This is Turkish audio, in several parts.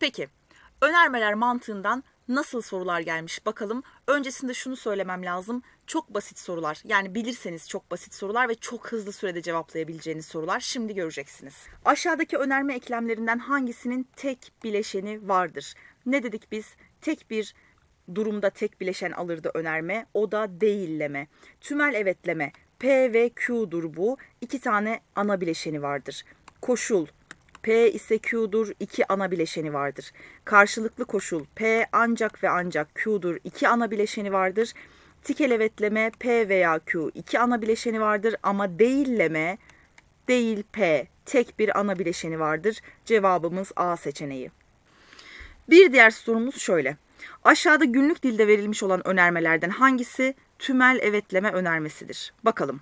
Peki önermeler mantığından nasıl sorular gelmiş bakalım. Öncesinde şunu söylemem lazım. Çok basit sorular. Yani bilirseniz çok basit sorular ve çok hızlı sürede cevaplayabileceğiniz sorular. Şimdi göreceksiniz. Aşağıdaki önerme eklemlerinden hangisinin tek bileşeni vardır? Ne dedik biz? Tek bir durumda tek bileşen alırdı önerme. O da değilleme. Tümel evetleme. P ve Q'dur bu. İki tane ana bileşeni vardır. Koşul, P ise Q'dur, iki ana bileşeni vardır. Karşılıklı koşul P ancak ve ancak Q'dur, iki ana bileşeni vardır. Tik P veya Q, iki ana bileşeni vardır ama değilleme değil P, tek bir ana bileşeni vardır. Cevabımız A seçeneği. Bir diğer sorumuz şöyle. Aşağıda günlük dilde verilmiş olan önermelerden hangisi tümel evetleme önermesidir? Bakalım.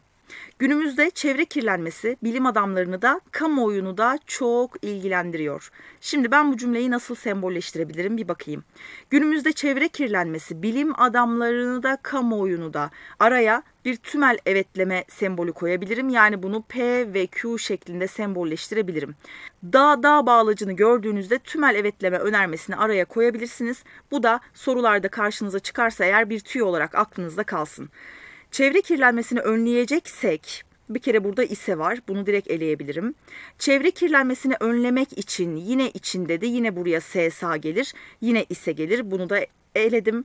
Günümüzde çevre kirlenmesi bilim adamlarını da kamuoyunu da çok ilgilendiriyor. Şimdi ben bu cümleyi nasıl sembolleştirebilirim bir bakayım. Günümüzde çevre kirlenmesi bilim adamlarını da kamuoyunu da araya bir tümel evetleme sembolü koyabilirim. Yani bunu P ve Q şeklinde sembolleştirebilirim. Dağ dağ bağlacını gördüğünüzde tümel evetleme önermesini araya koyabilirsiniz. Bu da sorularda karşınıza çıkarsa eğer bir tüy olarak aklınızda kalsın. Çevre kirlenmesini önleyeceksek bir kere burada ise var. Bunu direkt eleyebilirim. Çevre kirlenmesini önlemek için yine içinde de yine buraya SSA gelir. Yine ise gelir. Bunu da eledim.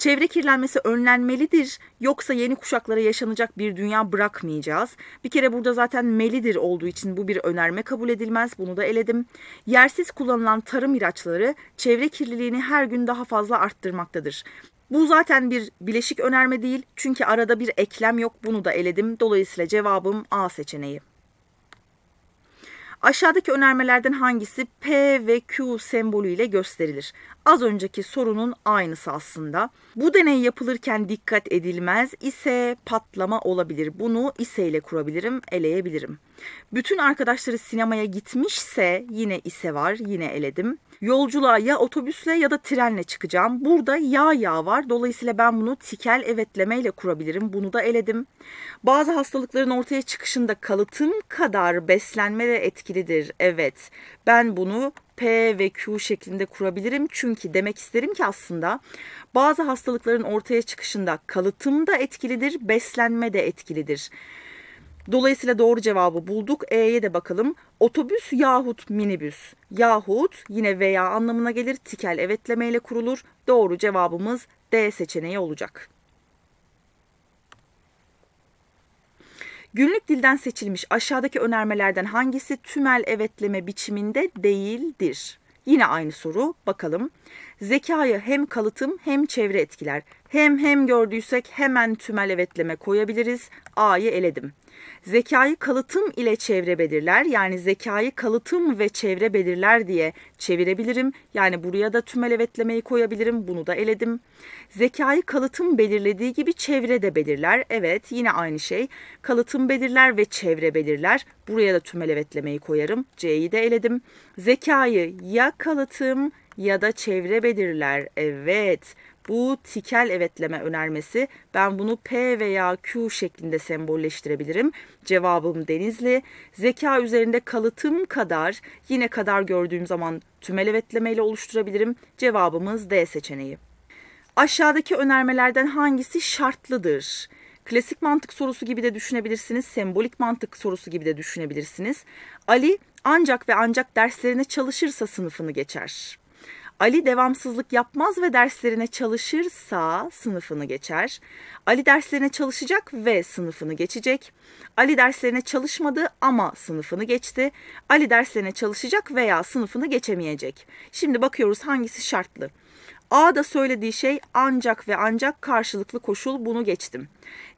Çevre kirlenmesi önlenmelidir yoksa yeni kuşaklara yaşanacak bir dünya bırakmayacağız. Bir kere burada zaten melidir olduğu için bu bir önerme kabul edilmez. Bunu da eledim. Yersiz kullanılan tarım ilaçları çevre kirliliğini her gün daha fazla arttırmaktadır. Bu zaten bir bileşik önerme değil çünkü arada bir eklem yok bunu da eledim. Dolayısıyla cevabım A seçeneği. Aşağıdaki önermelerden hangisi P ve Q sembolü ile gösterilir? Az önceki sorunun aynısı aslında. Bu deney yapılırken dikkat edilmez ise patlama olabilir. Bunu ise ile kurabilirim, eleyebilirim. Bütün arkadaşları sinemaya gitmişse yine ise var, yine eledim. Yolculuğa ya otobüsle ya da trenle çıkacağım. Burada ya ya var. Dolayısıyla ben bunu tikel evetlemeyle kurabilirim. Bunu da eledim. Bazı hastalıkların ortaya çıkışında kalıtım kadar beslenme de etkilidir. Evet. Ben bunu P ve Q şeklinde kurabilirim. Çünkü demek isterim ki aslında bazı hastalıkların ortaya çıkışında kalıtım da etkilidir, beslenme de etkilidir. Dolayısıyla doğru cevabı bulduk. E'ye de bakalım. Otobüs yahut minibüs. Yahut yine veya anlamına gelir. Tikel evetlemeyle kurulur. Doğru cevabımız D seçeneği olacak. Günlük dilden seçilmiş aşağıdaki önermelerden hangisi tümel evetleme biçiminde değildir? Yine aynı soru bakalım. Zekayı hem kalıtım hem çevre etkiler. Hem hem gördüysek hemen tümel evetleme koyabiliriz. A'yı eledim. Zekayı kalıtım ile çevre belirler. Yani zekayı kalıtım ve çevre belirler diye çevirebilirim. Yani buraya da tümel evetlemeyi koyabilirim. Bunu da eledim. Zekayı kalıtım belirlediği gibi çevre de belirler. Evet yine aynı şey. Kalıtım belirler ve çevre belirler. Buraya da tümel evetlemeyi koyarım. C'yi de eledim. Zekayı ya kalıtım ya da çevre belirler. Evet. Bu tikel evetleme önermesi. Ben bunu P veya Q şeklinde sembolleştirebilirim. Cevabım Denizli. Zeka üzerinde kalıtım kadar yine kadar gördüğüm zaman tümel evetlemeyle oluşturabilirim. Cevabımız D seçeneği. Aşağıdaki önermelerden hangisi şartlıdır? Klasik mantık sorusu gibi de düşünebilirsiniz, sembolik mantık sorusu gibi de düşünebilirsiniz. Ali ancak ve ancak derslerine çalışırsa sınıfını geçer. Ali devamsızlık yapmaz ve derslerine çalışırsa sınıfını geçer. Ali derslerine çalışacak ve sınıfını geçecek. Ali derslerine çalışmadı ama sınıfını geçti. Ali derslerine çalışacak veya sınıfını geçemeyecek. Şimdi bakıyoruz hangisi şartlı. A da söylediği şey ancak ve ancak karşılıklı koşul bunu geçtim.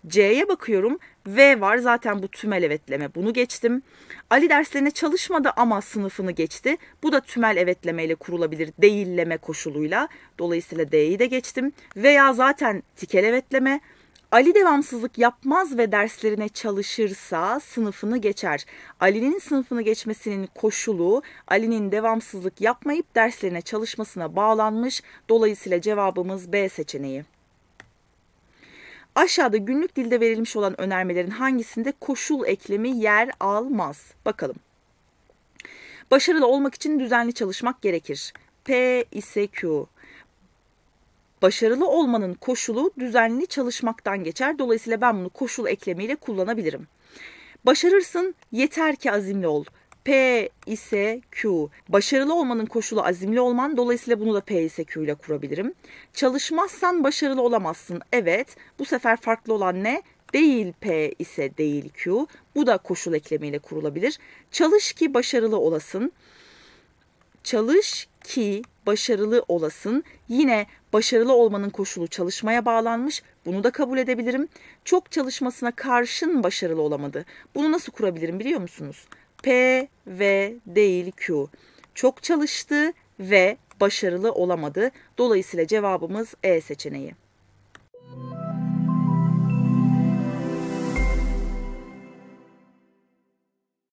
C'ye bakıyorum V var zaten bu tümel evetleme bunu geçtim. Ali derslerine çalışmadı ama sınıfını geçti. Bu da tümel evetlemeyle kurulabilir değilleme koşuluyla. Dolayısıyla D'yi de geçtim. Veya zaten tikel evetleme Ali devamsızlık yapmaz ve derslerine çalışırsa sınıfını geçer. Ali'nin sınıfını geçmesinin koşulu Ali'nin devamsızlık yapmayıp derslerine çalışmasına bağlanmış. Dolayısıyla cevabımız B seçeneği. Aşağıda günlük dilde verilmiş olan önermelerin hangisinde koşul eklemi yer almaz? Bakalım. Başarılı olmak için düzenli çalışmak gerekir. P ise Q. Başarılı olmanın koşulu düzenli çalışmaktan geçer. Dolayısıyla ben bunu koşul eklemiyle kullanabilirim. Başarırsın yeter ki azimli ol. P ise Q. Başarılı olmanın koşulu azimli olman. Dolayısıyla bunu da P ise Q ile kurabilirim. Çalışmazsan başarılı olamazsın. Evet. Bu sefer farklı olan ne? Değil P ise değil Q. Bu da koşul eklemiyle kurulabilir. Çalış ki başarılı olasın. Çalış ki başarılı olasın. Yine başarılı olmanın koşulu çalışmaya bağlanmış. Bunu da kabul edebilirim. Çok çalışmasına karşın başarılı olamadı. Bunu nasıl kurabilirim biliyor musunuz? P ve değil Q. Çok çalıştı ve başarılı olamadı. Dolayısıyla cevabımız E seçeneği.